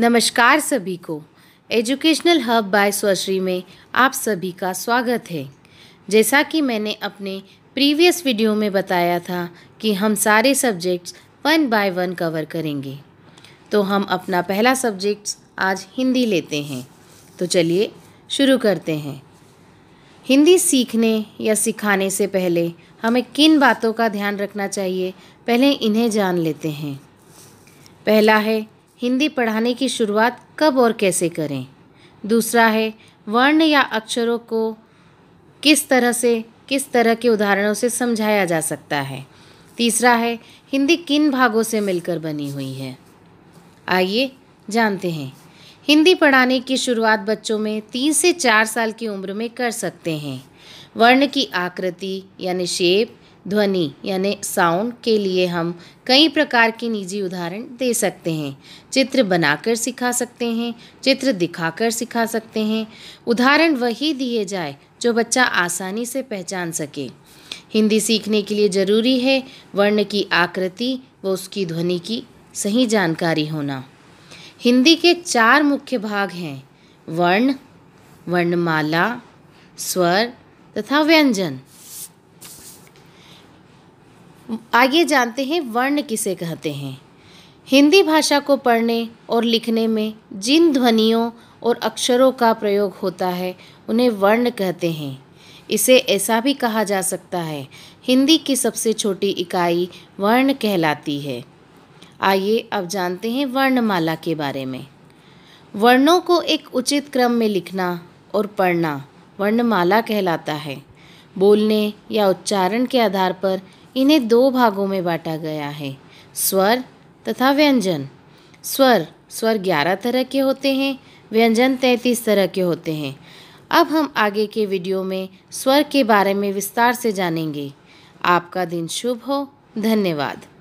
नमस्कार सभी को एजुकेशनल हब बाय स्वश्री में आप सभी का स्वागत है जैसा कि मैंने अपने प्रीवियस वीडियो में बताया था कि हम सारे subjects one by one cover करेंगे तो हम अपना पहला सब्जेक्ट्स आज हिंदी लेते हैं तो चलिए शुरू करते हैं हिंदी सीखने या सिखाने से पहले हमें किन बातों का ध्यान रखना चाहिए पहले इन्हें जान लेते हैं पहला है हिंदी पढ़ाने की शुरुआत कब और कैसे करें दूसरा है वर्ण या अक्षरों को किस तरह से किस तरह के उदाहरणों से समझाया जा सकता है तीसरा है हिंदी किन भागों से मिलकर बनी हुई है आइए जानते हैं हिंदी पढ़ाने की शुरुआत बच्चों में तीन से चार साल की उम्र में कर सकते हैं वर्ण की आकृति यानी शेप ध्वनि यानी साउंड के लिए हम कई प्रकार के निजी उदाहरण दे सकते हैं चित्र बनाकर सिखा सकते हैं चित्र दिखाकर सिखा सकते हैं उदाहरण वही दिए जाए जो बच्चा आसानी से पहचान सके हिंदी सीखने के लिए ज़रूरी है वर्ण की आकृति व उसकी ध्वनि की सही जानकारी होना हिंदी के चार मुख्य भाग हैं वर्ण वर्णमाला स्वर तथा व्यंजन आइए जानते हैं वर्ण किसे कहते हैं हिंदी भाषा को पढ़ने और लिखने में जिन ध्वनियों और अक्षरों का प्रयोग होता है उन्हें वर्ण कहते हैं इसे ऐसा भी कहा जा सकता है हिंदी की सबसे छोटी इकाई वर्ण कहलाती है आइए अब जानते हैं वर्णमाला के बारे में वर्णों को एक उचित क्रम में लिखना और पढ़ना वर्णमाला कहलाता है बोलने या उच्चारण के आधार पर इन्हें दो भागों में बांटा गया है स्वर तथा व्यंजन स्वर स्वर ग्यारह तरह के होते हैं व्यंजन तैंतीस तरह के होते हैं अब हम आगे के वीडियो में स्वर के बारे में विस्तार से जानेंगे आपका दिन शुभ हो धन्यवाद